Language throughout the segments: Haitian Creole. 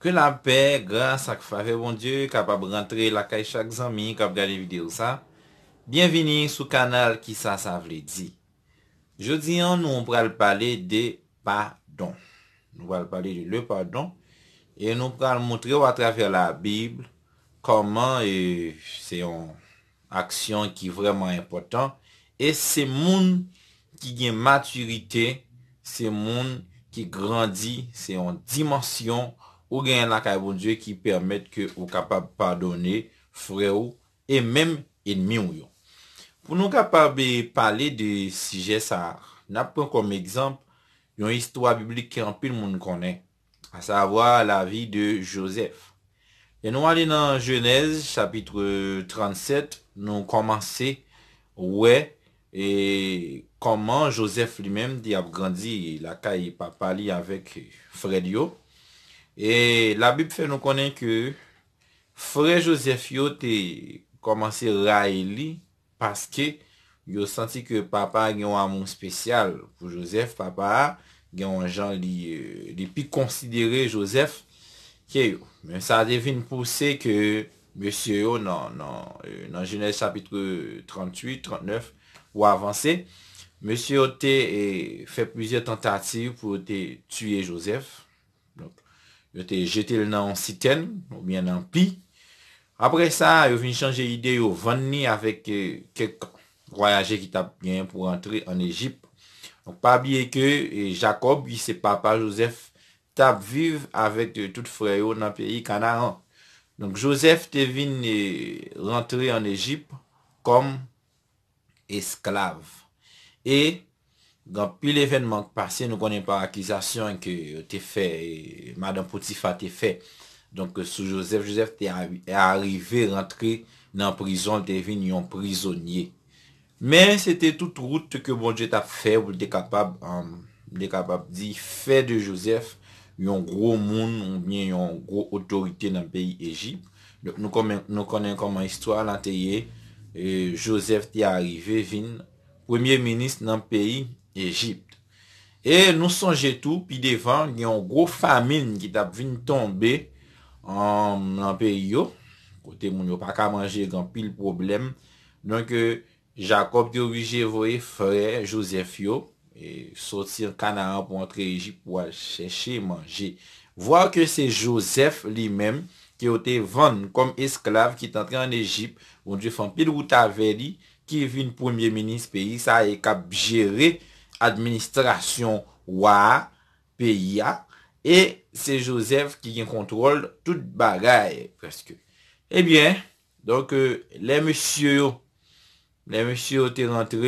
Ke la pe grans ak fave bon die kap ap rentre la kay chak zami kap gane vide ou sa. Bienveni sou kanal ki sa sa vle di. Jodi an nou pral pale de pa don. Nou pral pale de le pa don. E nou pral montre ou atraver la bible koman e euh, se yon aksyon ki vreman impotant. E se moun ki gen maturite, se moun ki grandi se yon dimensyon. Ou gen la kaye bon die ki permette ke ou kapab padone fre ou e menm enmi ou yon. Pou nou kapab e pali de sije sa har, nap pon kom ekzamp yon histwa biblik ki anpil moun konen, a sa avwa la vi de Josef. E nou alin nan jenez, sapitre 37, nou komanse we e koman Josef li menm di ap grandi la kaye pa pali avek fred yo. E la bib fè nou konen ke fre Josef yo te komanse ray li paske yo santi ke papa gen waman spesyal pou Josef, papa gen waman jan euh, li pi konsidere Josef ke yo. Men sa devine pou se ke Monsie yo nan genes apitre 38, 39 ou avanse Monsie yo te euh, fè plusieurs tentatives pou te tuye Josef. Donc Je t'ai jeté le nom siten, ou bien en Après ça, ça yo vin changer d'idée au vanni avec quelques eh, voyagers qui ki tap pour pour en Égypte. Donc, pas que que eh, Jacob, et ses papa Joseph, tape avec avec eh, toutes tout dans le pays, Canaan. Donc, Joseph te venu rentrer en Égypte comme esclave. Et... Gan pi l'evenman k passe, nou konen pa akizasyon ke te fe, Madame Potifa te fe, donk euh, sou Joseph, Joseph te a e arrive rentre nan prizon, te vin yon prizonye. Men, se te tout route ke bonje ta fe, ou de kapab di fe de Joseph, yon gro moun, ou bien yon gro otorite nan peyi Eji, nou konen koman istwa lan te ye, Joseph te a arrive vin, premier ministre nan peyi, Egipte. E nou sonje tou, pi devan, ni yon gro famine ki tap vin tombe an per yo, kote moun yo pa ka manje gan pil problem, non ke Jacob de Ouijevoy fere Joseph yo, e sotir kanara pou antre Egipte pou a cheshe manje. Voa ke se Joseph li men ki ote van kom esklave ki tantre an Egipte, woun di fan pil wouta veli, ki vin premier menis peyi, sa e kap jere administrasyon waa, peya, e se Josef ki gen kontrol tout bagay preske. Ebyen, eh donk euh, le monsye yo, le monsye yo te rentre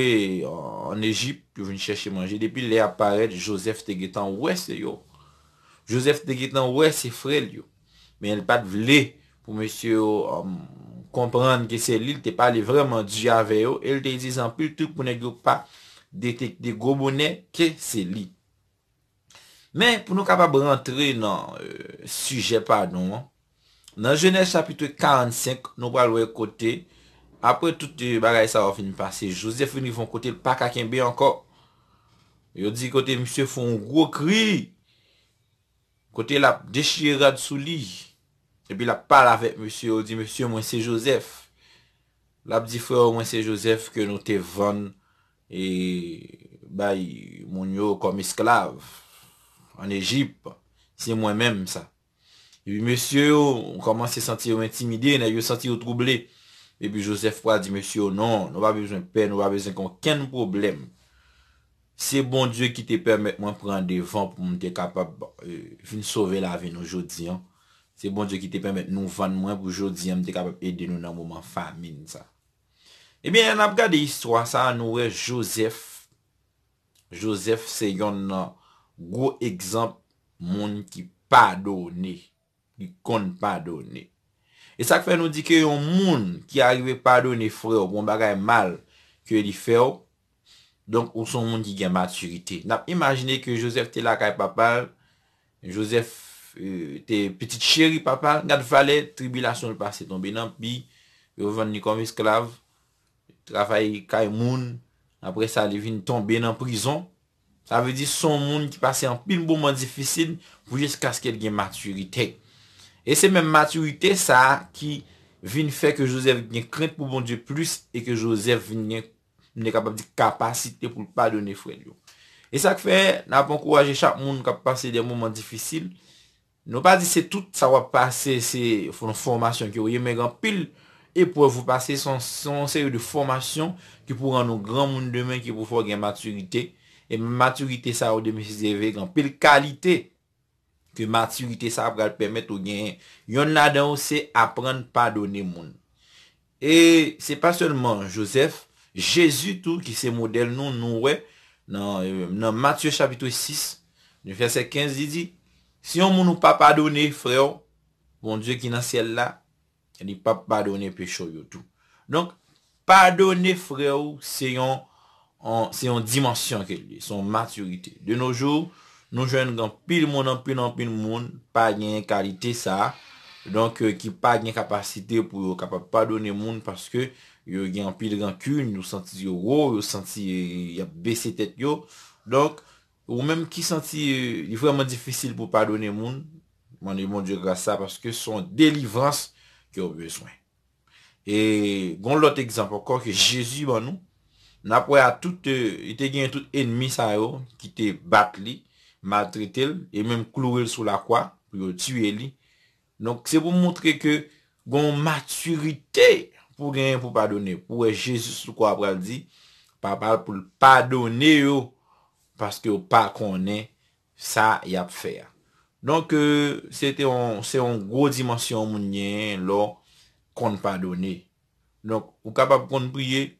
en Egypt, yo vini chache manje, depi le aparet Josef te getan wese yo. Josef te getan wese frel yo. Men el pat vle, pou monsye yo komprend ki se li, te pali vreman diya ve yo, el te izizan pi, tout pou ne groupe pa detek de gwo mounen ke se li men pou nou kapab rentre nan euh, suje pa nou nan jenè chapitwe 45 nou pal wè kote apre tout te bagay sa wò fin mi pase josef wè ni fon kote lpaka kèmbe anko yo di kote msè fon gwo kri kote la dechirad sou li e bi la pal avèk msè yo di msè mwen se josef la bi di fè wè mwen se josef ke nou te vann E, ba, moun yo kom esklav, an Egypt, se mwen menm sa. E pi, monsye yo, konman se santi yo intimide, na yo santi yo trouble. E pi, Josef Kwa di, monsye yo, non, nou va bezen pen, nou va bezen kon ken problem. Se bon Diyo ki te permette mwen pren devan pou mwen te kapap fin euh, sove la ven nou jodi an. Se bon Diyo ki te permette nou ven mwen pou jodi an, mwen te kapap eden nou nan moun moun famine sa. Ebyen, eh nap gade histwa sa anouwe Joseph. Joseph se yon nan gwo ekzamp moun ki padone. Ni kon padone. E sak fe nou di ke yon moun ki arive padone fwe ou bon bagay mal ki e di fe ou. Donk ou son moun ki gen maturite. Nap imagine ke Joseph te lakay papal. Joseph euh, te petit cheri papal. Gade vale tribilasyon li pase tonbe nan pi. Yo ven ni konbe sklav. Travaye kay moun, apre sa li vin tombe nan prizon. Sa ve di son moun ki pase an pil moun moun difisil pou jes kasket gen maturite. E se men maturite sa ki vin fe ke Josef gen krent pou bon di plus e ke Josef vin gen kapap di kapasite pou pa donen fred yo. E sa ke fe, nan apon kouwaje chak moun kap pase den moun moun difisil. Non pa di se tout sa wap pase se fon formation ki yo yon men gen pil moun. E pou evou pase son seyo de formasyon Ki pou ran nou gran moun demen Ki pou fwa gen maturite E maturite sa ou demen si zeve Gan pel kalite Ke maturite sa ap gal pemet ou gen Yon nadan ou se apren padone moun E se pa seulement Joseph Jezu tou ki se model nou nou we Nan euh, Matthew chapitou 6 Nen verset 15 di di Si yon moun ou pa padone freyo Bon dieu ki nan sel la Ni pa padone pechou yotou. Donk, padone fre ou se yon se yon dimensyon ke li. Son maturite. De nou joun, nou joun nan pil moun, nan pil nan pil moun pa gnen kalite sa. Donk, euh, ki pa gnen kapasite pou yo kapap padone moun paske yo gnen pil rankun yo senti yo wo, yo senti e, yo besi tet yo. Donk, ou menm ki senti euh, li vreman difisil pou padone moun man yon moun di gra sa paske son delivrans ki yo beswen. E gon lot ekzamp akon ke jesu ban nou, na pou ya tout, e, ite gen tout enmi sa yo, ki te bat li, matrit el, e menm klo el sou la kwa, pou yo tue li. Nonk se pou moutre ke, gon maturite, pou gen pou padone, pou e jesu sou kwa pral di, pa pal pou l padone yo, paske yo pa konen, sa yap fè ya. Donk, euh, se yon gro dimansyon moun nye lor kon padone. Donk, ou kapab kon priye,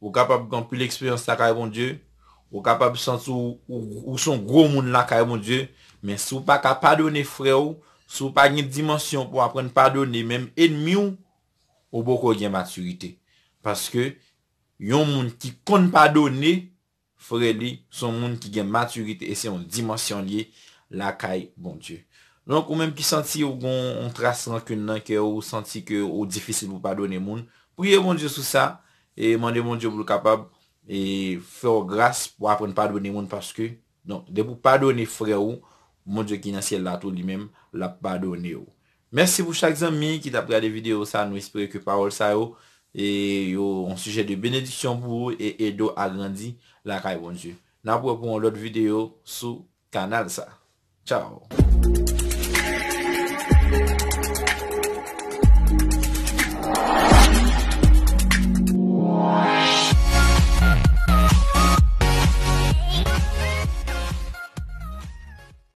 ou kapab kon pri l'eksperyans la kaye moun Diyo, ou kapab sansou ou son gro moun la kaye moun Diyo, men sou pa ka padone fre ou, sou pa yon dimansyon pou apren padone, menm enmyou, ou bokou gen maturite. Paske, yon moun ki kon padone, fre li, son moun ki gen maturite, se yon dimansyon liye. lakay bonjou. Non kon menm ki santi ou gon on trase lakoun nan ke ou, ou santi ke ou difisil pou padone moun, priye bonjou sou sa, e mande bonjou pou lukapab, e fè ou gras pou apren padone moun, paske, non, de pou padone fre ou, monjou ki nasye lato li menm, la padone ou. Mersi pou chak zan mi, ki tap pre de videyo sa, nou espere ke parol sa ou, e yo on suje de benediksyon pou ou, e edo agrandi lakay bonjou. Nan pou apren lout videyo sou kanal sa. Tchau.